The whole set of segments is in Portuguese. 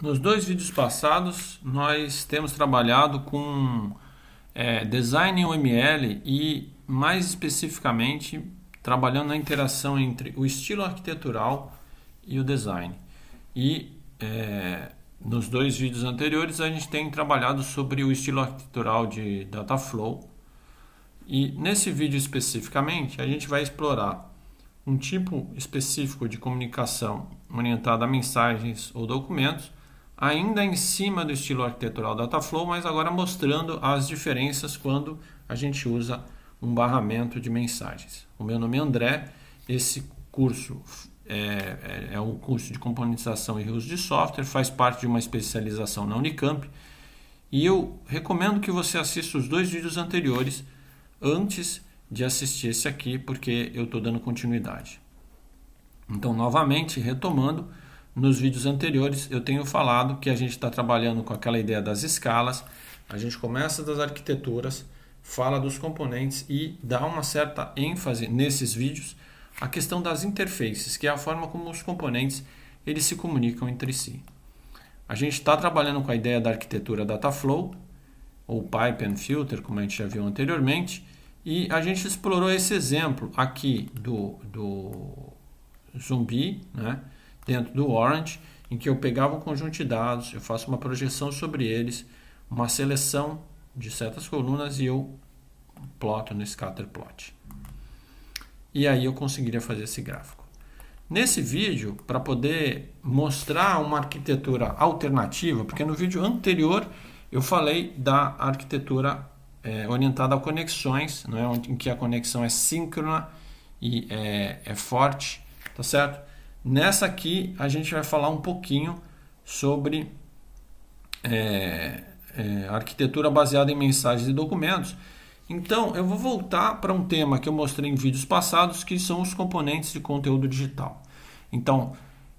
Nos dois vídeos passados, nós temos trabalhado com é, design UML e, mais especificamente, trabalhando na interação entre o estilo arquitetural e o design. E é, nos dois vídeos anteriores, a gente tem trabalhado sobre o estilo arquitetural de Dataflow. E nesse vídeo especificamente, a gente vai explorar um tipo específico de comunicação orientada a mensagens ou documentos ainda em cima do estilo arquitetural Dataflow, mas agora mostrando as diferenças quando a gente usa um barramento de mensagens. O meu nome é André, esse curso é, é, é um curso de componentização e reuso de software, faz parte de uma especialização na Unicamp, e eu recomendo que você assista os dois vídeos anteriores antes de assistir esse aqui, porque eu estou dando continuidade. Então, novamente, retomando, nos vídeos anteriores eu tenho falado que a gente está trabalhando com aquela ideia das escalas, a gente começa das arquiteturas, fala dos componentes e dá uma certa ênfase nesses vídeos à questão das interfaces, que é a forma como os componentes eles se comunicam entre si. A gente está trabalhando com a ideia da arquitetura Dataflow, ou Pipe and Filter, como a gente já viu anteriormente, e a gente explorou esse exemplo aqui do, do zumbi, né? dentro do Orange, em que eu pegava um conjunto de dados, eu faço uma projeção sobre eles, uma seleção de certas colunas e eu ploto no scatterplot. E aí eu conseguiria fazer esse gráfico. Nesse vídeo, para poder mostrar uma arquitetura alternativa, porque no vídeo anterior eu falei da arquitetura é, orientada a conexões, né, em que a conexão é síncrona e é, é forte, tá certo? Nessa aqui a gente vai falar um pouquinho sobre é, é, arquitetura baseada em mensagens e documentos. Então eu vou voltar para um tema que eu mostrei em vídeos passados, que são os componentes de conteúdo digital. Então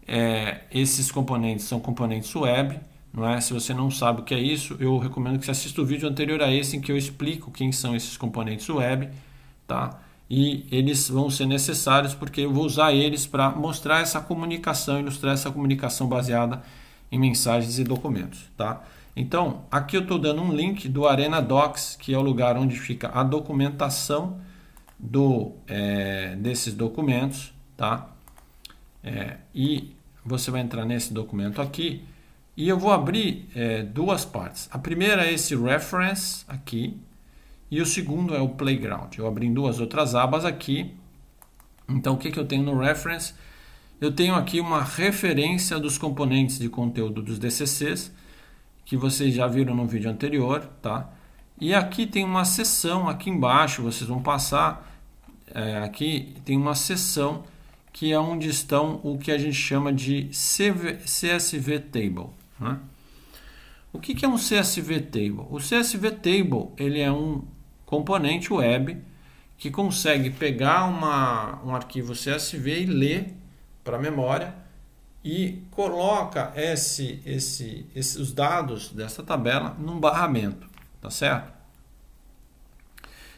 é, esses componentes são componentes web, não é? Se você não sabe o que é isso, eu recomendo que você assista o vídeo anterior a esse em que eu explico quem são esses componentes web, tá? e eles vão ser necessários porque eu vou usar eles para mostrar essa comunicação, ilustrar essa comunicação baseada em mensagens e documentos, tá? Então, aqui eu estou dando um link do Arena Docs, que é o lugar onde fica a documentação do, é, desses documentos, tá? É, e você vai entrar nesse documento aqui e eu vou abrir é, duas partes. A primeira é esse reference aqui, e o segundo é o Playground. Eu abri duas outras abas aqui. Então, o que, que eu tenho no Reference? Eu tenho aqui uma referência dos componentes de conteúdo dos DCCs, que vocês já viram no vídeo anterior, tá? E aqui tem uma seção, aqui embaixo, vocês vão passar, é, aqui tem uma seção que é onde estão o que a gente chama de CV, CSV Table. Né? O que, que é um CSV Table? O CSV Table ele é um componente web que consegue pegar uma, um arquivo CSV e ler para a memória e coloca esse, esse, esse, os dados dessa tabela num barramento, tá certo?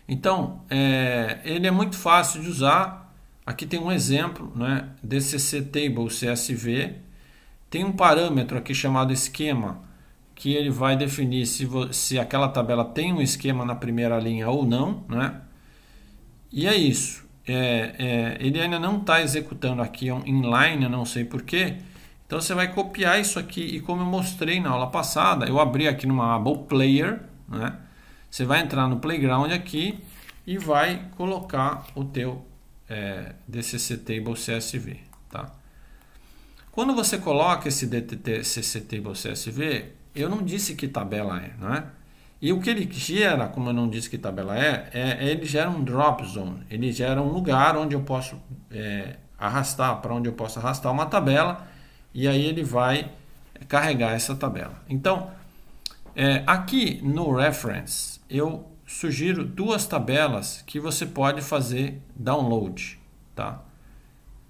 Então, é, ele é muito fácil de usar. Aqui tem um exemplo, né? DCC Table CSV. Tem um parâmetro aqui chamado esquema que ele vai definir se, se aquela tabela tem um esquema na primeira linha ou não, né? E é isso. É, é, ele ainda não está executando aqui um inline, não sei porquê. Então você vai copiar isso aqui e como eu mostrei na aula passada, eu abri aqui numa aba player, né? Você vai entrar no playground aqui e vai colocar o teu é, DCC Table CSV, tá? Quando você coloca esse DTT CC Table CSV, eu não disse que tabela é, não é? E o que ele gera, como eu não disse que tabela é, é, é ele gera um drop zone, ele gera um lugar onde eu posso é, arrastar, para onde eu posso arrastar uma tabela, e aí ele vai carregar essa tabela. Então, é, aqui no reference, eu sugiro duas tabelas que você pode fazer download, tá?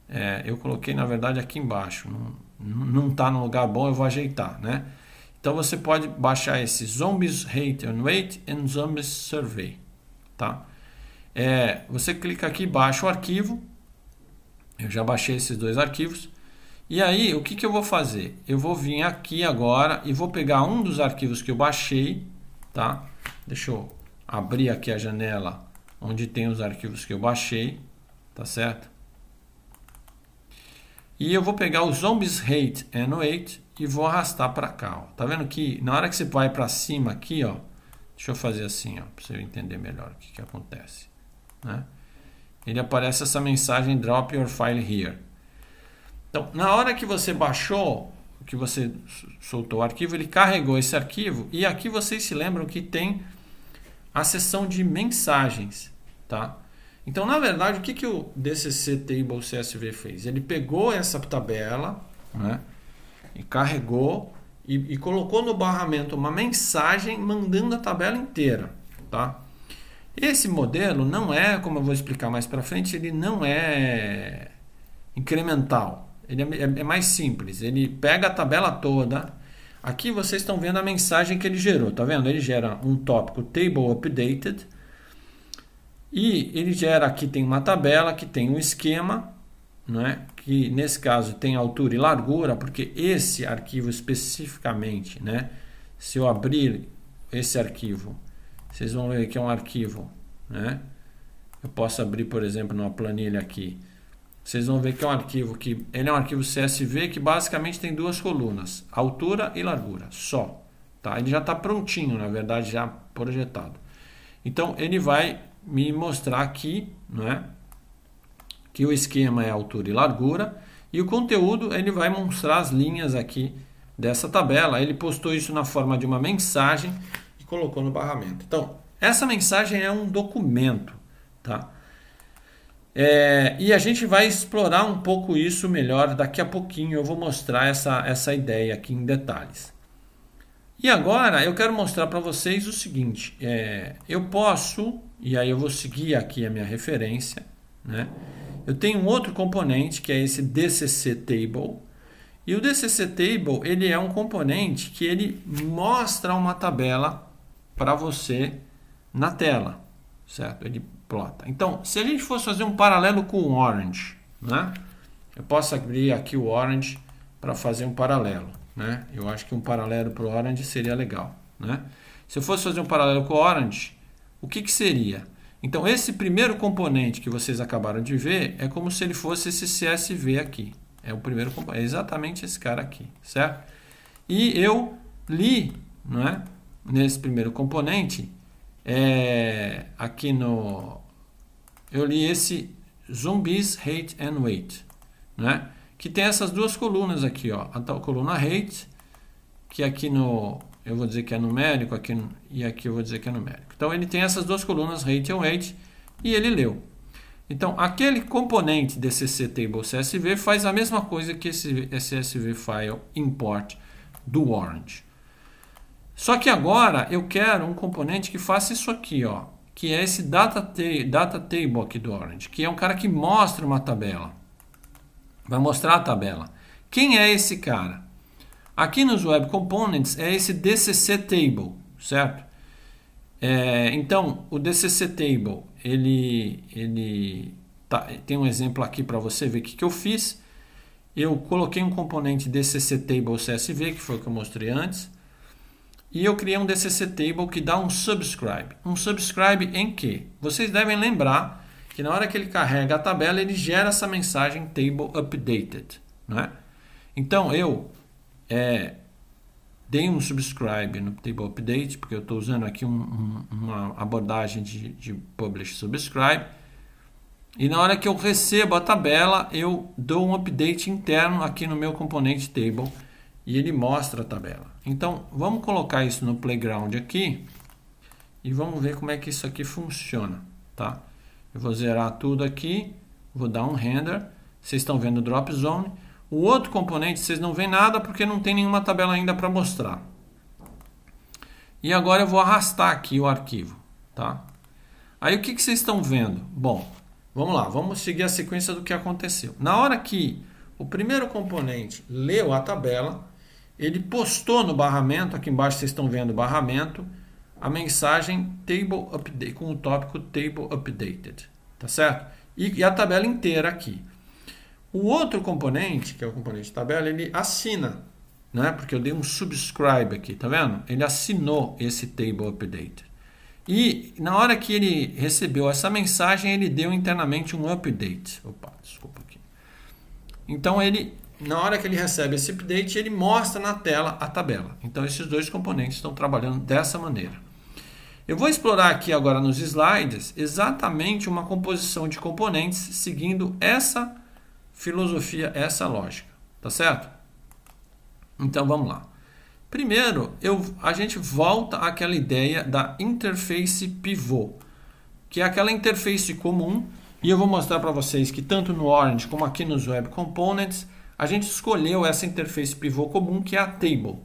É, eu coloquei, na verdade, aqui embaixo, não está no lugar bom, eu vou ajeitar, né? Então você pode baixar esse Zombies Hate and Wait and Zombies Survey, tá? É, você clica aqui, baixa o arquivo. Eu já baixei esses dois arquivos. E aí, o que, que eu vou fazer? Eu vou vir aqui agora e vou pegar um dos arquivos que eu baixei, tá? Deixa eu abrir aqui a janela onde tem os arquivos que eu baixei, tá certo? E eu vou pegar o Zombies Hate and Wait e vou arrastar para cá. Ó. Tá vendo que na hora que você vai para cima aqui, ó, deixa eu fazer assim, ó, para você entender melhor o que, que acontece. Né? Ele aparece essa mensagem drop your file here. Então, na hora que você baixou, que você soltou o arquivo, ele carregou esse arquivo e aqui vocês se lembram que tem a seção de mensagens, tá? Então, na verdade, o que, que o DCC Table CSV fez? Ele pegou essa tabela, né? e carregou e, e, colocou no barramento uma mensagem mandando a tabela inteira, tá? Esse modelo não é, como eu vou explicar mais para frente, ele não é incremental. Ele é, é, é mais simples. Ele pega a tabela toda. Aqui vocês estão vendo a mensagem que ele gerou, tá vendo? Ele gera um tópico table updated e ele gera aqui tem uma tabela que tem um esquema, né? que nesse caso tem altura e largura, porque esse arquivo especificamente, né? Se eu abrir esse arquivo, vocês vão ver que é um arquivo, né? Eu posso abrir, por exemplo, numa planilha aqui. Vocês vão ver que é um arquivo que ele é um arquivo CSV que basicamente tem duas colunas, altura e largura, só, tá? Ele já está prontinho, na verdade, já projetado. Então ele vai me mostrar aqui, não é? que o esquema é altura e largura, e o conteúdo ele vai mostrar as linhas aqui dessa tabela. Ele postou isso na forma de uma mensagem e colocou no barramento. Então, essa mensagem é um documento, tá? É, e a gente vai explorar um pouco isso melhor daqui a pouquinho. Eu vou mostrar essa, essa ideia aqui em detalhes. E agora eu quero mostrar para vocês o seguinte: é, eu posso, e aí eu vou seguir aqui a minha referência, né? eu tenho um outro componente que é esse DCC Table. E o DCC Table ele é um componente que ele mostra uma tabela para você na tela, certo? Ele plota. Então, se a gente fosse fazer um paralelo com o Orange, né? Eu posso abrir aqui o Orange para fazer um paralelo, né? Eu acho que um paralelo para o Orange seria legal, né? Se eu fosse fazer um paralelo com o Orange, o que, que seria? Então, esse primeiro componente que vocês acabaram de ver é como se ele fosse esse CSV aqui. É o primeiro componente, é exatamente esse cara aqui, certo? E eu li, não é? Nesse primeiro componente, é, aqui no... Eu li esse Zombies, Hate and Wait, né? Que tem essas duas colunas aqui, ó. A coluna Hate, que aqui no eu vou dizer que é numérico aqui e aqui eu vou dizer que é numérico. Então ele tem essas duas colunas, rate e weight, e ele leu. Então aquele componente desse table CSV faz a mesma coisa que esse ssv file import do orange. Só que agora eu quero um componente que faça isso aqui, ó, que é esse data, data table aqui do orange, que é um cara que mostra uma tabela. Vai mostrar a tabela. Quem é esse cara? Aqui nos Web Components é esse DCC Table, certo? É, então, o DCC Table, ele, ele tá, tem um exemplo aqui para você ver o que, que eu fiz. Eu coloquei um componente DCC Table CSV, que foi o que eu mostrei antes. E eu criei um DCC Table que dá um subscribe. Um subscribe em que? Vocês devem lembrar que na hora que ele carrega a tabela, ele gera essa mensagem Table Updated. Não é? Então, eu é, dei um subscribe no table update, porque eu estou usando aqui um, um, uma abordagem de, de publish subscribe. E na hora que eu recebo a tabela, eu dou um update interno aqui no meu componente table e ele mostra a tabela. Então, vamos colocar isso no playground aqui e vamos ver como é que isso aqui funciona, tá? Eu vou zerar tudo aqui, vou dar um render. Vocês estão vendo o drop zone. O outro componente vocês não veem nada porque não tem nenhuma tabela ainda para mostrar. E agora eu vou arrastar aqui o arquivo, tá? Aí o que, que vocês estão vendo? Bom, vamos lá, vamos seguir a sequência do que aconteceu. Na hora que o primeiro componente leu a tabela, ele postou no barramento, aqui embaixo vocês estão vendo o barramento, a mensagem table update com o tópico table updated, tá certo? E, e a tabela inteira aqui. O outro componente, que é o componente tabela, ele assina, né? porque eu dei um subscribe aqui, tá vendo? Ele assinou esse table update. E na hora que ele recebeu essa mensagem, ele deu internamente um update. Opa, desculpa aqui. Então ele, na hora que ele recebe esse update, ele mostra na tela a tabela. Então esses dois componentes estão trabalhando dessa maneira. Eu vou explorar aqui agora nos slides exatamente uma composição de componentes seguindo essa filosofia essa é lógica, tá certo? Então vamos lá. Primeiro, eu, a gente volta àquela ideia da interface pivô, que é aquela interface comum, e eu vou mostrar para vocês que tanto no Orange como aqui nos Web Components, a gente escolheu essa interface pivô comum que é a table,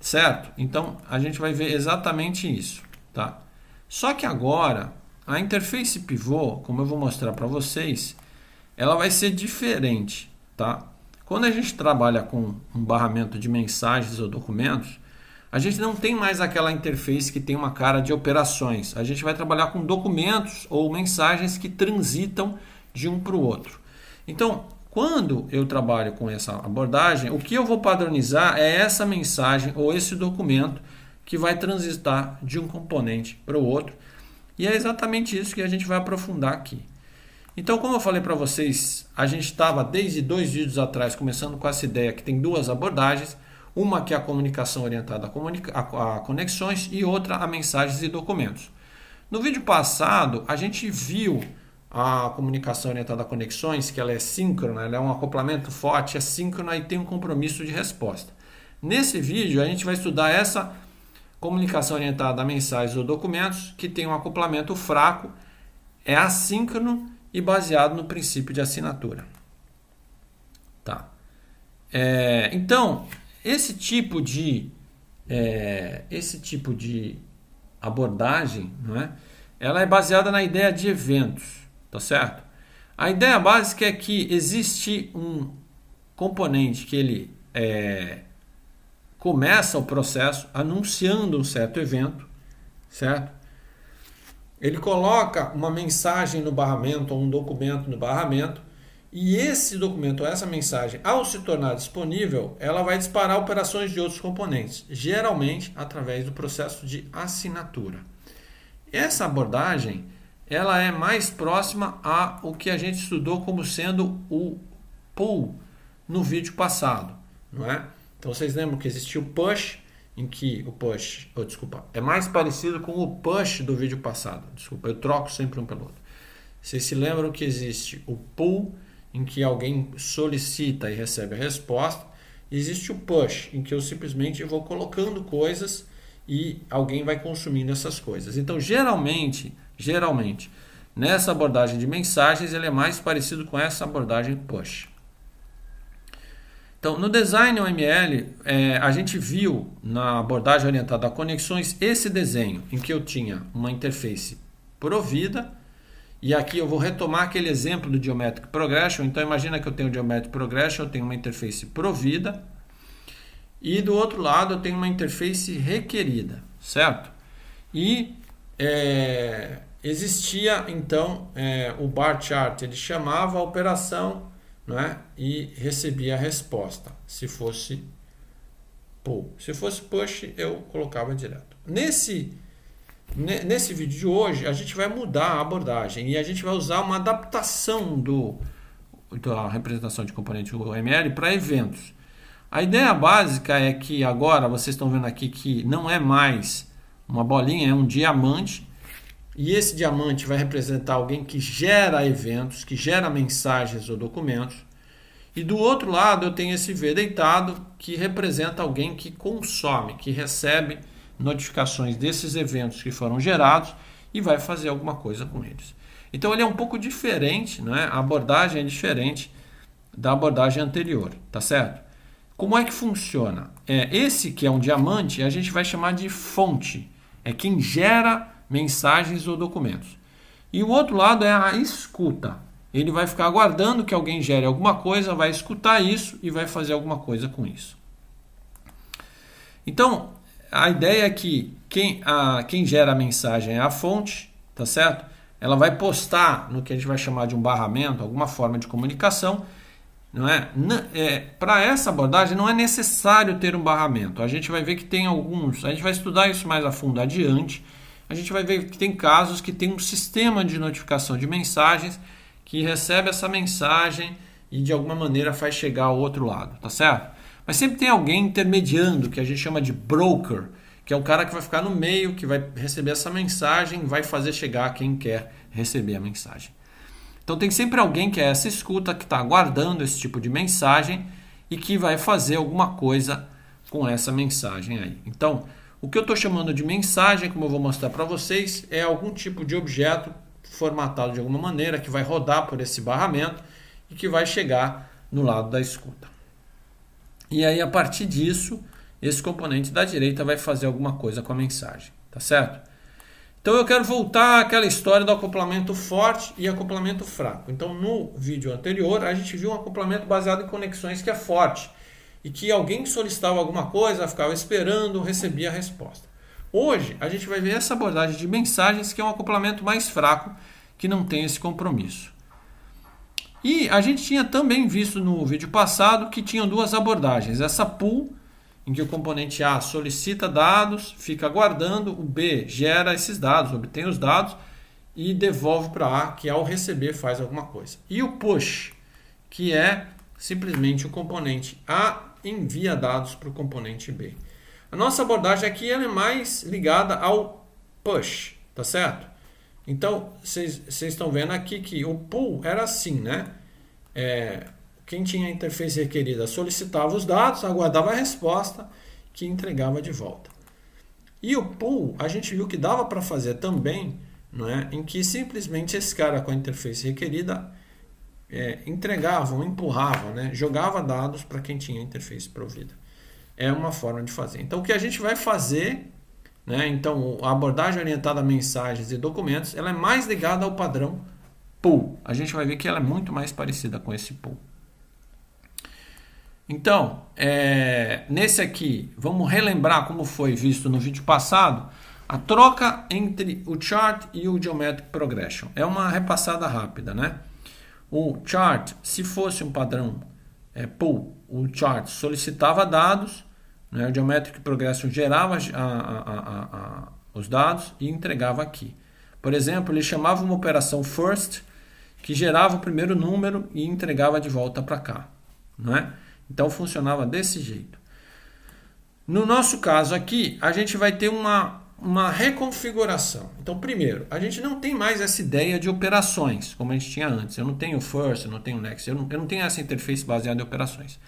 certo? Então a gente vai ver exatamente isso, tá? Só que agora a interface pivô, como eu vou mostrar para vocês, ela vai ser diferente, tá? Quando a gente trabalha com um barramento de mensagens ou documentos, a gente não tem mais aquela interface que tem uma cara de operações. A gente vai trabalhar com documentos ou mensagens que transitam de um para o outro. Então, quando eu trabalho com essa abordagem, o que eu vou padronizar é essa mensagem ou esse documento que vai transitar de um componente para o outro. E é exatamente isso que a gente vai aprofundar aqui. Então, como eu falei para vocês, a gente estava desde dois vídeos atrás começando com essa ideia que tem duas abordagens, uma que é a comunicação orientada a, comunica a, a conexões e outra a mensagens e documentos. No vídeo passado, a gente viu a comunicação orientada a conexões, que ela é síncrona, ela é um acoplamento forte, é síncrona e tem um compromisso de resposta. Nesse vídeo, a gente vai estudar essa comunicação orientada a mensagens ou documentos, que tem um acoplamento fraco, é assíncrono e baseado no princípio de assinatura. Tá. É, então, esse tipo de é, esse tipo de abordagem, não é? Ela é baseada na ideia de eventos, tá certo? A ideia básica é que existe um componente que ele é, começa o processo anunciando um certo evento, certo? Ele coloca uma mensagem no barramento ou um documento no barramento e esse documento ou essa mensagem, ao se tornar disponível, ela vai disparar operações de outros componentes, geralmente através do processo de assinatura. Essa abordagem ela é mais próxima a o que a gente estudou como sendo o pull no vídeo passado, não é? Então vocês lembram que existia o push, em que o push, ou oh, desculpa, é mais parecido com o push do vídeo passado. Desculpa, eu troco sempre um pelo outro. Vocês se lembram que existe o pull, em que alguém solicita e recebe a resposta. Existe o push, em que eu simplesmente vou colocando coisas e alguém vai consumindo essas coisas. Então, geralmente, geralmente, nessa abordagem de mensagens, ele é mais parecido com essa abordagem push. Então, no design OML, é, a gente viu na abordagem orientada a conexões esse desenho em que eu tinha uma interface provida. E aqui eu vou retomar aquele exemplo do Geometric Progression. Então, imagina que eu tenho o Geometric Progression, eu tenho uma interface provida. E do outro lado, eu tenho uma interface requerida, certo? E é, existia, então, é, o bar chart, ele chamava a operação né? e recebia a resposta, se fosse pull. Se fosse push, eu colocava direto. Nesse, nesse vídeo de hoje, a gente vai mudar a abordagem e a gente vai usar uma adaptação do, da representação de componente UML para eventos. A ideia básica é que agora vocês estão vendo aqui que não é mais uma bolinha, é um diamante e esse diamante vai representar alguém que gera eventos, que gera mensagens ou documentos. E do outro lado eu tenho esse V deitado, que representa alguém que consome, que recebe notificações desses eventos que foram gerados e vai fazer alguma coisa com eles. Então ele é um pouco diferente, né? a abordagem é diferente da abordagem anterior, tá certo? Como é que funciona? É, esse que é um diamante, a gente vai chamar de fonte. É quem gera mensagens ou documentos. E o outro lado é a escuta. Ele vai ficar aguardando que alguém gere alguma coisa, vai escutar isso e vai fazer alguma coisa com isso. Então, a ideia é que quem, a, quem gera a mensagem é a fonte, tá certo? Ela vai postar no que a gente vai chamar de um barramento, alguma forma de comunicação, não é? é Para essa abordagem não é necessário ter um barramento. A gente vai ver que tem alguns, a gente vai estudar isso mais a fundo adiante a gente vai ver que tem casos que tem um sistema de notificação de mensagens que recebe essa mensagem e de alguma maneira faz chegar ao outro lado, tá certo? Mas sempre tem alguém intermediando, que a gente chama de broker, que é o cara que vai ficar no meio, que vai receber essa mensagem, vai fazer chegar quem quer receber a mensagem. Então tem sempre alguém que é essa escuta, que está aguardando esse tipo de mensagem e que vai fazer alguma coisa com essa mensagem aí. Então, o que eu estou chamando de mensagem, como eu vou mostrar para vocês, é algum tipo de objeto formatado de alguma maneira que vai rodar por esse barramento e que vai chegar no lado da escuta. E aí, a partir disso, esse componente da direita vai fazer alguma coisa com a mensagem, tá certo? Então eu quero voltar àquela história do acoplamento forte e acoplamento fraco. Então no vídeo anterior a gente viu um acoplamento baseado em conexões que é forte e que alguém solicitava alguma coisa ficava esperando, recebia a resposta. Hoje, a gente vai ver essa abordagem de mensagens, que é um acoplamento mais fraco, que não tem esse compromisso. E a gente tinha também visto no vídeo passado que tinham duas abordagens: essa pool, em que o componente A solicita dados, fica aguardando, o B gera esses dados, obtém os dados e devolve para A, que ao receber faz alguma coisa. E o push, que é simplesmente o componente A envia dados para o componente B. A nossa abordagem aqui é mais ligada ao push, tá certo? Então, vocês estão vendo aqui que o pull era assim, né? É, quem tinha a interface requerida solicitava os dados, aguardava a resposta, que entregava de volta. E o pull, a gente viu que dava para fazer também, não é? em que simplesmente esse cara com a interface requerida é, entregavam, empurravam, né? jogava dados para quem tinha interface provida. É uma forma de fazer. Então, o que a gente vai fazer, né? então, a abordagem orientada a mensagens e documentos, ela é mais ligada ao padrão pool. A gente vai ver que ela é muito mais parecida com esse pool. Então, é, nesse aqui, vamos relembrar como foi visto no vídeo passado, a troca entre o chart e o geometric progression. É uma repassada rápida, né? O chart, se fosse um padrão é, pull, o chart solicitava dados, né, o Geometric Progression gerava a, a, a, os dados e entregava aqui. Por exemplo, ele chamava uma operação first, que gerava o primeiro número e entregava de volta para cá. Né? Então funcionava desse jeito. No nosso caso aqui, a gente vai ter uma uma reconfiguração. Então, primeiro, a gente não tem mais essa ideia de operações, como a gente tinha antes. Eu não tenho first, eu não tenho next, eu não, eu não tenho essa interface baseada em operações.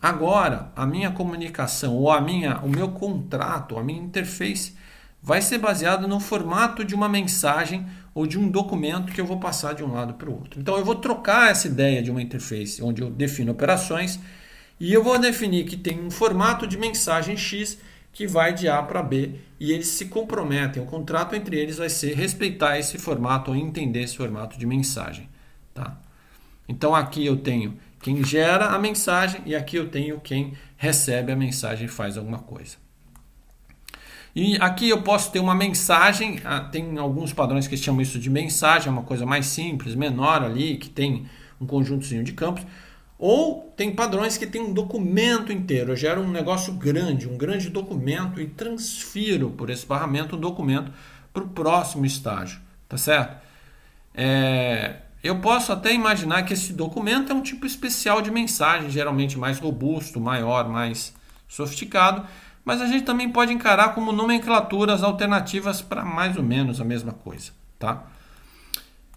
Agora, a minha comunicação ou a minha, o meu contrato, a minha interface vai ser baseado no formato de uma mensagem ou de um documento que eu vou passar de um lado para o outro. Então, eu vou trocar essa ideia de uma interface onde eu defino operações e eu vou definir que tem um formato de mensagem X que vai de A para B e eles se comprometem. O contrato entre eles vai ser respeitar esse formato ou entender esse formato de mensagem. Tá? Então aqui eu tenho quem gera a mensagem e aqui eu tenho quem recebe a mensagem e faz alguma coisa. E aqui eu posso ter uma mensagem, ah, tem alguns padrões que chamam isso de mensagem, é uma coisa mais simples, menor ali, que tem um conjuntozinho de campos. Ou tem padrões que tem um documento inteiro, eu gero um negócio grande, um grande documento e transfiro por esse barramento um documento para o próximo estágio, tá certo? É, eu posso até imaginar que esse documento é um tipo especial de mensagem, geralmente mais robusto, maior, mais sofisticado, mas a gente também pode encarar como nomenclaturas alternativas para mais ou menos a mesma coisa, tá?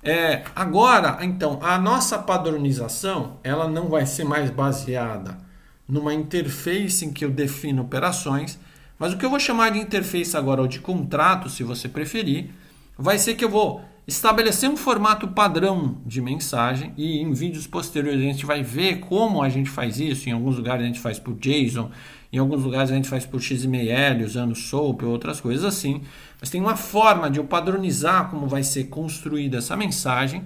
É, agora, então, a nossa padronização ela não vai ser mais baseada numa interface em que eu defino operações, mas o que eu vou chamar de interface agora ou de contrato, se você preferir, vai ser que eu vou estabelecer um formato padrão de mensagem e em vídeos posteriores a gente vai ver como a gente faz isso. Em alguns lugares a gente faz por JSON, em alguns lugares a gente faz por XML usando SOAP ou outras coisas assim. Mas tem uma forma de eu padronizar como vai ser construída essa mensagem,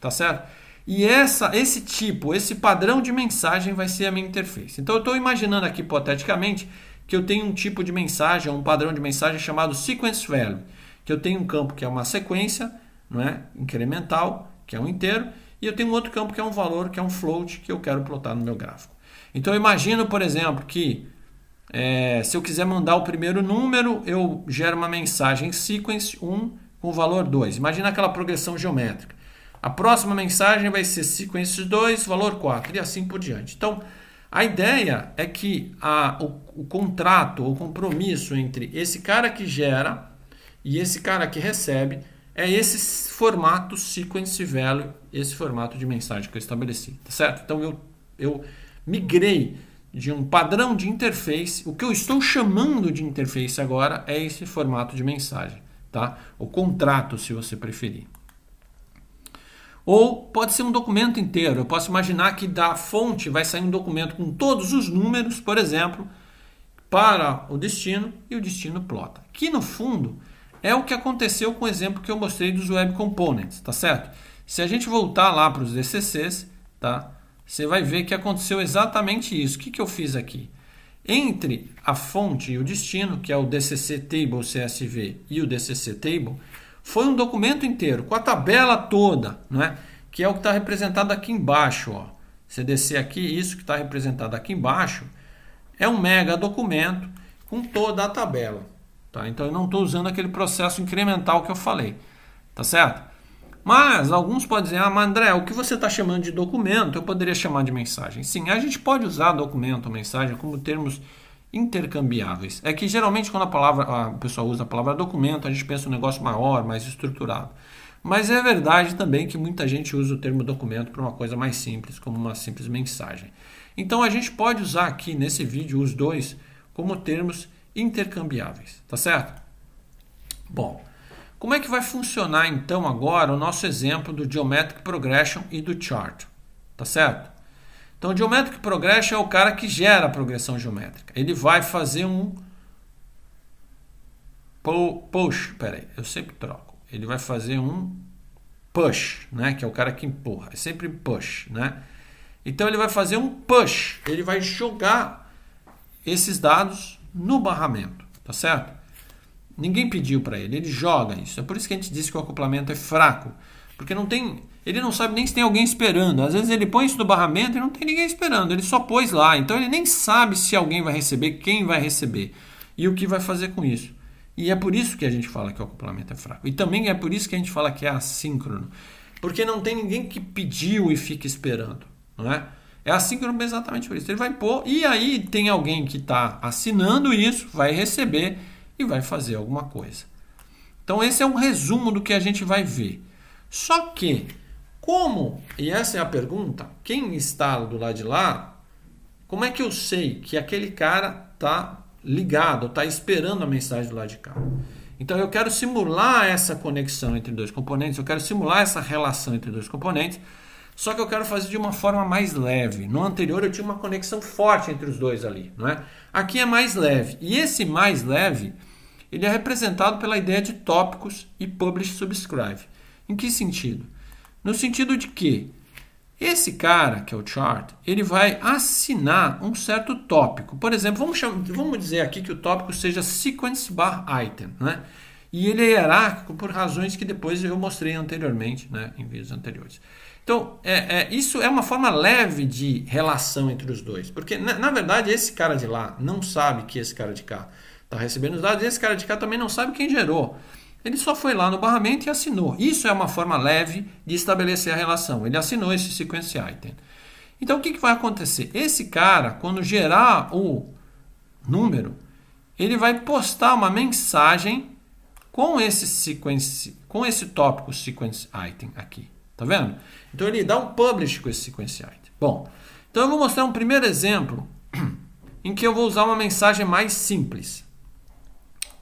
tá certo? E essa, esse tipo, esse padrão de mensagem vai ser a minha interface. Então eu estou imaginando aqui hipoteticamente que eu tenho um tipo de mensagem, um padrão de mensagem chamado sequence value, que eu tenho um campo que é uma sequência não é? incremental, que é um inteiro, e eu tenho um outro campo que é um valor, que é um float, que eu quero plotar no meu gráfico. Então eu imagino, por exemplo, que é, se eu quiser mandar o primeiro número, eu gero uma mensagem sequence 1 com o valor 2. Imagina aquela progressão geométrica. A próxima mensagem vai ser sequence 2, valor 4 e assim por diante. Então, a ideia é que a, o, o contrato, o compromisso entre esse cara que gera e esse cara que recebe é esse formato sequence value, esse formato de mensagem que eu estabeleci, tá certo? Então eu, eu migrei de um padrão de interface, o que eu estou chamando de interface agora é esse formato de mensagem, tá? O contrato, se você preferir. Ou pode ser um documento inteiro. Eu posso imaginar que da fonte vai sair um documento com todos os números, por exemplo, para o destino e o destino plota. Que no fundo é o que aconteceu com o exemplo que eu mostrei dos Web Components, tá certo? Se a gente voltar lá para os DCCs, tá? Você vai ver que aconteceu exatamente isso. O que, que eu fiz aqui? Entre a fonte e o destino, que é o DCC Table CSV e o DCC Table, foi um documento inteiro, com a tabela toda, é? que é o que está representado aqui embaixo. Ó. Você descer aqui, isso que está representado aqui embaixo, é um mega documento com toda a tabela. Tá? Então eu não estou usando aquele processo incremental que eu falei. Tá certo? Mas alguns podem dizer, ah, mas André, o que você está chamando de documento, eu poderia chamar de mensagem. Sim, a gente pode usar documento, mensagem, como termos intercambiáveis. É que geralmente quando a palavra, a pessoa usa a palavra documento, a gente pensa um negócio maior, mais estruturado. Mas é verdade também que muita gente usa o termo documento para uma coisa mais simples, como uma simples mensagem. Então a gente pode usar aqui nesse vídeo os dois como termos intercambiáveis, tá certo? Bom, como é que vai funcionar então agora o nosso exemplo do Geometric Progression e do Chart, tá certo? Então, o Geometric Progression é o cara que gera a progressão geométrica. Ele vai fazer um push, peraí, eu sempre troco. Ele vai fazer um push, né? Que é o cara que empurra. É sempre push, né? Então ele vai fazer um push. Ele vai jogar esses dados no barramento, tá certo? Ninguém pediu para ele, ele joga isso. É por isso que a gente disse que o acoplamento é fraco, porque não tem, ele não sabe nem se tem alguém esperando. Às vezes ele põe isso no barramento e não tem ninguém esperando, ele só pôs lá, então ele nem sabe se alguém vai receber, quem vai receber e o que vai fazer com isso. E é por isso que a gente fala que o acoplamento é fraco. E também é por isso que a gente fala que é assíncrono, porque não tem ninguém que pediu e fica esperando, não é? É assíncrono exatamente por isso. Ele vai pôr e aí tem alguém que está assinando isso, vai receber e vai fazer alguma coisa. Então esse é um resumo do que a gente vai ver. Só que como, e essa é a pergunta, quem está do lado de lá, como é que eu sei que aquele cara está ligado, está esperando a mensagem do lado de cá? Então eu quero simular essa conexão entre dois componentes, eu quero simular essa relação entre dois componentes só que eu quero fazer de uma forma mais leve. No anterior eu tinha uma conexão forte entre os dois ali, não é? Aqui é mais leve. E esse mais leve, ele é representado pela ideia de tópicos e publish subscribe. Em que sentido? No sentido de que esse cara, que é o chart, ele vai assinar um certo tópico. Por exemplo, vamos, chamar, vamos dizer aqui que o tópico seja sequence bar item, né? E ele é hierárquico por razões que depois eu mostrei anteriormente, né, em vídeos anteriores. Então, é, é, isso é uma forma leve de relação entre os dois. Porque, na, na, verdade, esse cara de lá não sabe que esse cara de cá está recebendo os dados, e esse cara de cá também não sabe quem gerou. Ele só foi lá no barramento e assinou. Isso é uma forma leve de estabelecer a relação. Ele assinou esse sequence item. Então, o que, que vai acontecer? Esse cara, quando gerar o número, ele vai postar uma mensagem com esse sequence, com esse tópico sequence item aqui. Tá vendo? Então ele dá um publish com esse item. Bom, então eu vou mostrar um primeiro exemplo em que eu vou usar uma mensagem mais simples.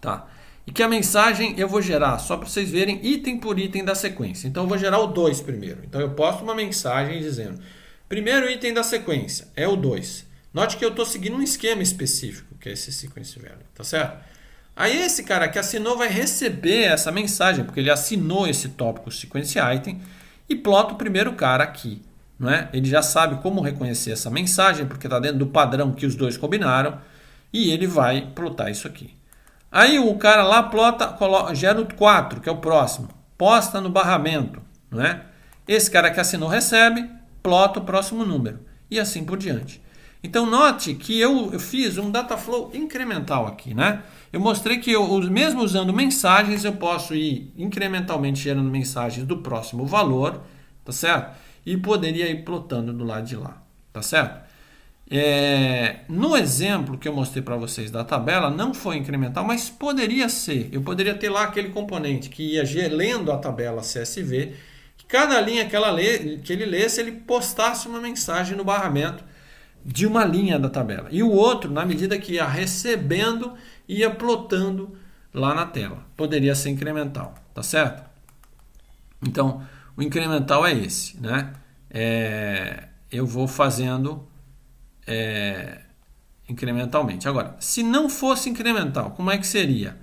Tá? E que a mensagem eu vou gerar, só para vocês verem, item por item da sequência. Então eu vou gerar o 2 primeiro. Então eu posto uma mensagem dizendo: primeiro item da sequência é o 2. Note que eu estou seguindo um esquema específico, que é esse sequence value, tá certo? Aí esse cara que assinou vai receber essa mensagem, porque ele assinou esse tópico sequence item e plota o primeiro cara aqui. Não é? Ele já sabe como reconhecer essa mensagem, porque está dentro do padrão que os dois combinaram, e ele vai plotar isso aqui. Aí o cara lá plota, coloca, gera o 4, que é o próximo, posta no barramento. Não é? Esse cara que assinou recebe, plota o próximo número, e assim por diante. Então note que eu, eu fiz um dataflow incremental aqui, né? Eu mostrei que eu, mesmo usando mensagens, eu posso ir incrementalmente gerando mensagens do próximo valor, tá certo? E poderia ir plotando do lado de lá, tá certo? É, no exemplo que eu mostrei para vocês da tabela, não foi incremental, mas poderia ser. Eu poderia ter lá aquele componente que ia lendo a tabela CSV, que cada linha que, ela lê, que ele lesse, ele postasse uma mensagem no barramento de uma linha da tabela. E o outro, na medida que ia recebendo, ia plotando lá na tela. Poderia ser incremental, tá certo? Então, o incremental é esse, né? É, eu vou fazendo é, incrementalmente. Agora, se não fosse incremental, como é que seria?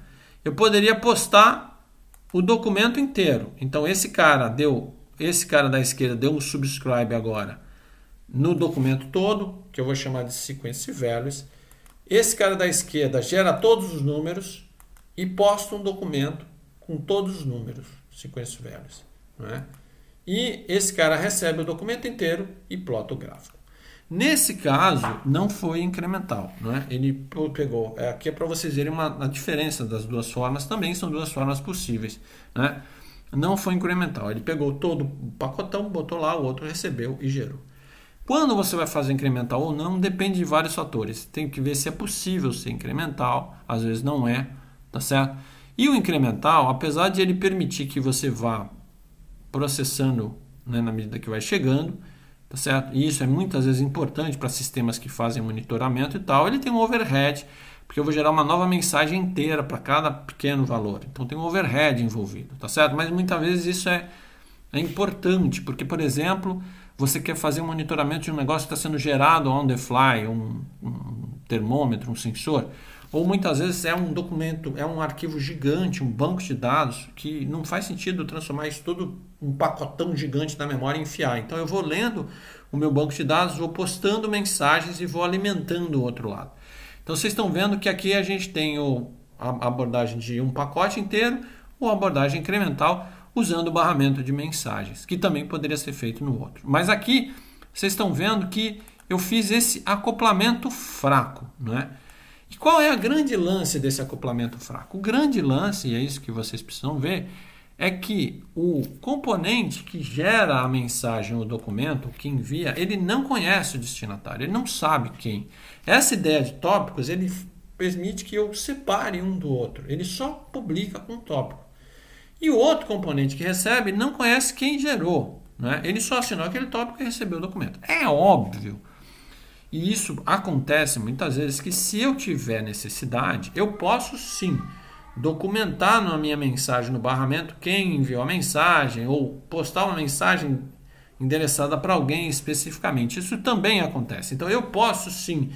Eu poderia postar o documento inteiro. Então, esse cara deu, esse cara da esquerda deu um subscribe agora no documento todo, que eu vou chamar de sequence values. Esse cara da esquerda gera todos os números e posta um documento com todos os números, sequence values. Né? E esse cara recebe o documento inteiro e plota o gráfico. Nesse caso, não foi incremental. Né? Ele pegou. É, aqui é para vocês verem uma, a diferença das duas formas. Também são duas formas possíveis. Né? Não foi incremental. Ele pegou todo o pacotão, botou lá, o outro recebeu e gerou. Quando você vai fazer incremental ou não, depende de vários fatores. Tem que ver se é possível ser incremental, às vezes não é, tá certo? E o incremental, apesar de ele permitir que você vá processando né, na medida que vai chegando, tá certo? E isso é muitas vezes importante para sistemas que fazem monitoramento e tal. Ele tem um overhead, porque eu vou gerar uma nova mensagem inteira para cada pequeno valor. Então tem um overhead envolvido, tá certo? Mas muitas vezes isso é, é importante, porque, por exemplo, você quer fazer um monitoramento de um negócio que está sendo gerado on the fly, um, um termômetro, um sensor, ou muitas vezes é um documento, é um arquivo gigante, um banco de dados, que não faz sentido transformar isso tudo um pacotão gigante na memória e enfiar. Então eu vou lendo o meu banco de dados, vou postando mensagens e vou alimentando o outro lado. Então vocês estão vendo que aqui a gente tem o, a abordagem de um pacote inteiro ou abordagem incremental usando o barramento de mensagens, que também poderia ser feito no outro. Mas aqui vocês estão vendo que eu fiz esse acoplamento fraco, não é? E qual é a grande lance desse acoplamento fraco? O grande lance, e é isso que vocês precisam ver, é que o componente que gera a mensagem, o documento, que envia, ele não conhece o destinatário, ele não sabe quem. Essa ideia de tópicos, ele permite que eu separe um do outro, ele só publica um tópico. E o outro componente que recebe não conhece quem gerou. Né? Ele só assinou aquele tópico e recebeu o documento. É óbvio, e isso acontece muitas vezes, que se eu tiver necessidade, eu posso sim documentar na minha mensagem no barramento quem enviou a mensagem ou postar uma mensagem endereçada para alguém especificamente. Isso também acontece. Então eu posso sim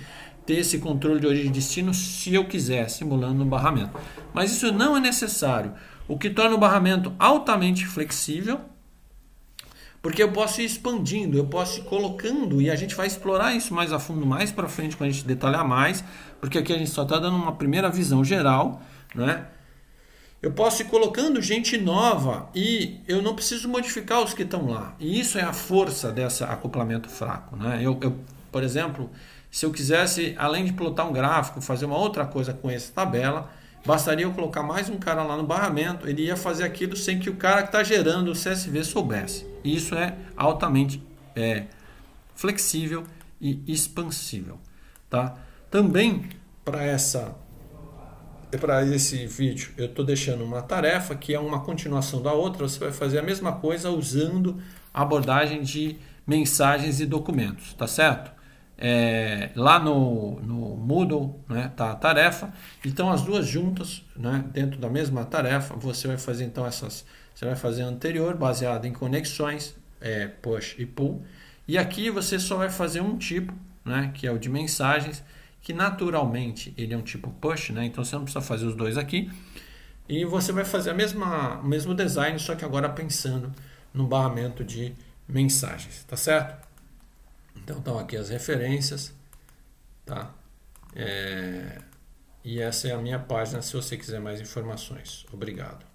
ter esse controle de origem e destino se eu quiser, simulando no barramento. Mas isso não é necessário o que torna o barramento altamente flexível, porque eu posso ir expandindo, eu posso ir colocando e a gente vai explorar isso mais a fundo mais para frente quando a gente detalhar mais, porque aqui a gente só está dando uma primeira visão geral, né? Eu posso ir colocando gente nova e eu não preciso modificar os que estão lá. E isso é a força desse acoplamento fraco. Né? Eu, eu, por exemplo, se eu quisesse, além de plotar um gráfico, fazer uma outra coisa com essa tabela, Bastaria eu colocar mais um cara lá no barramento, ele ia fazer aquilo sem que o cara que está gerando o CSV soubesse. isso é altamente é, flexível e expansível. Tá? Também para essa para esse vídeo eu estou deixando uma tarefa que é uma continuação da outra. Você vai fazer a mesma coisa usando a abordagem de mensagens e documentos, tá certo? é, lá no, no Moodle né, tá a tarefa. Então as duas juntas, né, dentro da mesma tarefa, você vai fazer então essas. Você vai fazer anterior baseado em conexões, é, push e pull. E aqui você só vai fazer um tipo, né, que é o de mensagens, que naturalmente ele é um tipo push, né, então você não precisa fazer os dois aqui. E você vai fazer a mesma, o mesmo design, só que agora pensando no barramento de mensagens, tá certo? Então estão aqui as referências, tá? É, e essa é a minha página se você quiser mais informações. Obrigado.